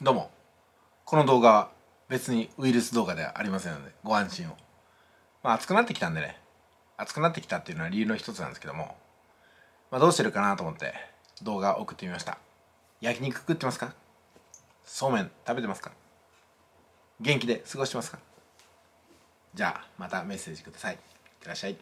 どうもこの動画は別にウイルス動画ではありませんのでご安心をまあ暑くなってきたんでね暑くなってきたっていうのは理由の一つなんですけどもまあどうしてるかなと思って動画送ってみました焼肉食ってますかそうめん食べてますか元気で過ごしてますかじゃあまたメッセージくださいいってらっしゃい